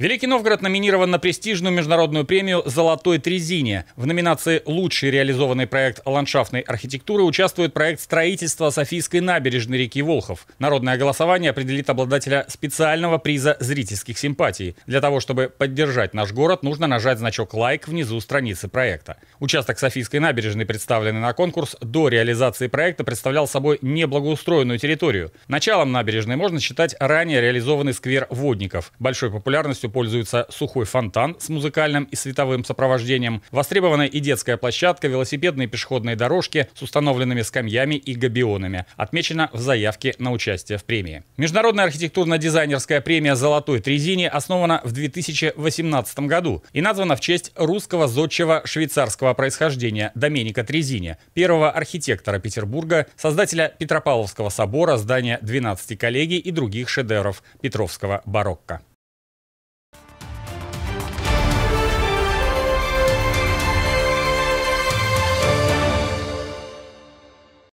Великий Новгород номинирован на престижную международную премию «Золотой трезине». В номинации «Лучший реализованный проект ландшафтной архитектуры» участвует проект строительства Софийской набережной реки Волхов. Народное голосование определит обладателя специального приза зрительских симпатий. Для того, чтобы поддержать наш город, нужно нажать значок «Лайк» внизу страницы проекта. Участок Софийской набережной, представленный на конкурс, до реализации проекта представлял собой неблагоустроенную территорию. Началом набережной можно считать ранее реализованный сквер водников. Большой популярностью пользуется сухой фонтан с музыкальным и световым сопровождением. Востребована и детская площадка, велосипедные и пешеходные дорожки с установленными скамьями и габионами. Отмечено в заявке на участие в премии. Международная архитектурно-дизайнерская премия «Золотой Трезине» основана в 2018 году и названа в честь русского зодчего швейцарского происхождения Доменика Трезине, первого архитектора Петербурга, создателя Петропавловского собора, здания 12 коллегий и других шедевров Петровского барокко.